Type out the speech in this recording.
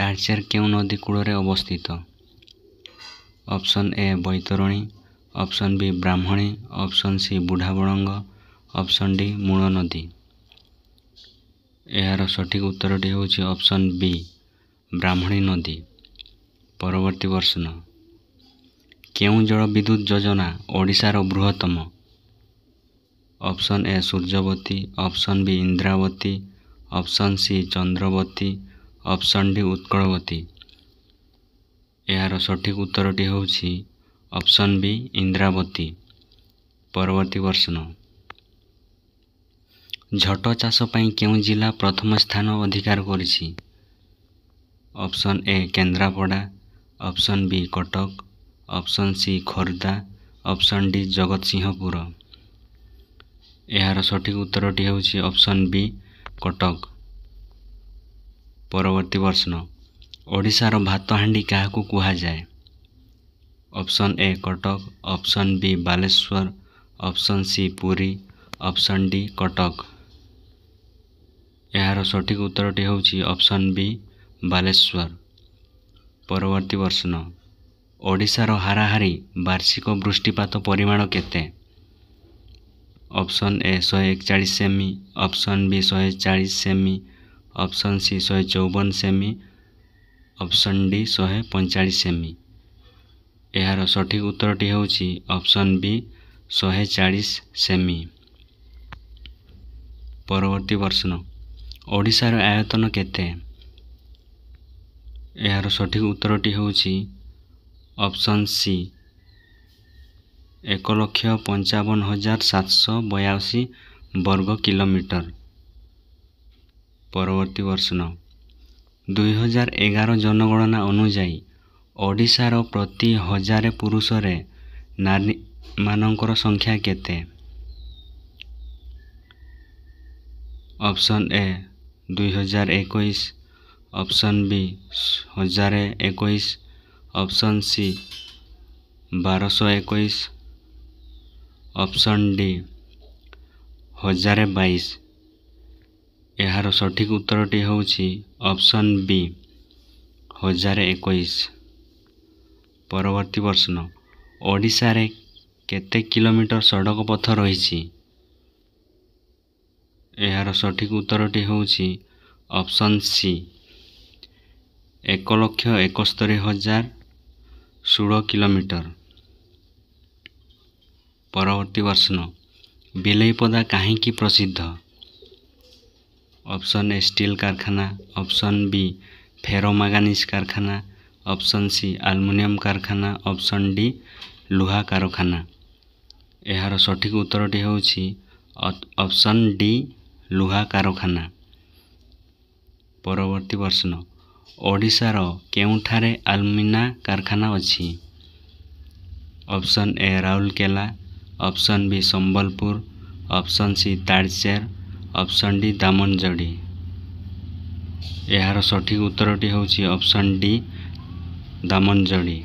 କାର୍ଯ୍ୟର କେଉଁ ନଦୀ କୂଳରେ ଅବସ୍ଥିତ option A Baitarani option B Brahmani option C Budhabalanga option D ମୂଳ ନଦୀ ଏହାର ସଠିକ୍ ଉତ୍ତରଟି ହେଉଛି ଅପ୍ସନ୍ ବି ବ୍ରାହ୍ମଣୀ ନଦୀ ପରବର୍ତ୍ତୀ ପ୍ରଶ୍ନ କେଉଁ ଜଳ ବିଦ୍ୟୁତ ଯୋଜନା ଓଡ଼ିଶାର ବୃହତ୍ତମ option A Suryabati option B Indravati option C Chandrabati option D Utkalbati ଏହାର ସଠିକ୍ ଉତ୍ତରଟି ହେଉଛି ଅପସନ୍ ବି ଇନ୍ଦ୍ରାବତୀ ପରବର୍ତ୍ତୀ ବର୍ଷନ ଝୋଟ ଚାଷ ପାଇଁ କେଉଁ ଜିଲ୍ଲା ପ୍ରଥମ ସ୍ଥାନ ଅଧିକାର କରିଛି option A Kendrapara option B Cuttack option C Khordha option D Jagatsinghpur ଏହାର ସଠିକ୍ ଉତ୍ତରଟି ହେଉଛି ଅପସନ୍ ବି କଟକ ପରବର୍ତ୍ତୀ ପ୍ରଶ୍ନ ଓଡ଼ିଶାର ଭାତହାଣ୍ଡି କାହାକୁ କୁହାଯାଏ option A Cuttack option B Balasore option C Puri option D Cuttack ଏହାର ସଠିକ ଉତ୍ତରଟି ହେଉଛି ଅପ୍ସନ୍ ବି ବାଲେଶ୍ୱର ପରବର୍ତ୍ତୀ ପ୍ରଶ୍ନ ଓଡ଼ିଶାର ହାରାହାରି ବାର୍ଷିକ ବୃଷ୍ଟିପାତ ପରିମାଣ କେତେ ଅପ୍ସନ୍ ଏ ଶହେ ଏକଚାଳିଶ ସେମି ଅପ୍ସନ୍ ବି ଶହେ ଚାଳିଶ ସେମି ଅପସନ୍ ସି ଶହେ ଚଉବନ ସେମି ଅପସନ୍ ଡି ଶହେ ପଇଁଚାଳିଶ ସେମି ଏହାର ସଠିକ୍ ଉତ୍ତରଟି ହେଉଛି ଅପସନ୍ ବି ଶହେ ଚାଳିଶ ସେମି ପରବର୍ତ୍ତୀ ପ୍ରଶ୍ନ ଓଡ଼ିଶାର ଆୟତନ କେତେ ଏହାର ସଠିକ୍ ଉତ୍ତରଟି ହେଉଛି ଅପସନ୍ ସି ଏକ ଲକ୍ଷ ପଞ୍ଚାବନ ହଜାର ସାତଶହ ବୟାଅଶୀ ବର୍ଗ କିଲୋମିଟର ପରବର୍ତ୍ତୀ ପ୍ରଶ୍ନ ଦୁଇହଜାର ଏଗାର ଜନଗଣନା ଅନୁଯାୟୀ ଓଡ଼ିଶାର ପ୍ରତି ହଜାରେ ପୁରୁଷରେ ନାରୀମାନଙ୍କର ସଂଖ୍ୟା କେତେ ଅପସନ୍ ଏ ଦୁଇହଜାର ଏକୋଇଶ ଅପସନ୍ ବି ହଜାରେ ଏକୋଇଶ ଅପସନ୍ ସି ବାରଶହ ଏକୋଇଶ ଅପସନ୍ ଡି ହଜାରେ ବାଇଶ ଏହାର ସଠିକ୍ ଉତ୍ତରଟି ହେଉଛି ଅପସନ୍ ବି ହଜାର ଏକୋଇଶ ପରବର୍ତ୍ତୀ ପ୍ରଶ୍ନ ଓଡ଼ିଶାରେ କେତେ କିଲୋମିଟର ସଡ଼କ ପଥ ରହିଛି ଏହାର ସଠିକ୍ ଉତ୍ତରଟି ହେଉଛି ଅପସନ୍ ସି ଏକ ଲକ୍ଷ ଏକସ୍ତରି ହଜାର ଷୋହଳ କିଲୋମିଟର ପରବର୍ତ୍ତୀ ପ୍ରଶ୍ନ ବିଲେଇପଦା କାହିଁକି ପ୍ରସିଦ୍ଧ ଅପ୍ସନ୍ ଏ ଷ୍ଟିଲ୍ କାରଖାନା ଅପ୍ସନ୍ ବି ଫେରୋମାଗାନିସ୍ କାରଖାନା ଅପ୍ସନ୍ ସି ଆଲୁମିନିୟମ୍ କାରଖାନା ଅପ୍ସନ୍ ଡି ଲୁହା କାରଖାନା ଏହାର ସଠିକ୍ ଉତ୍ତରଟି ହେଉଛି ଅପ୍ସନ୍ ଡି ଲୁହା କାରଖାନା ପରବର୍ତ୍ତୀ ପ୍ରଶ୍ନ ଓଡ଼ିଶାର କେଉଁଠାରେ ଆଲୁମିନା କାରଖାନା ଅଛି option A Rourkela option B Sambalpur option C Talcher option D Damanjodi ইহার সঠিক উত্তরটি হৌছি অপশন ডি দামন জড়ি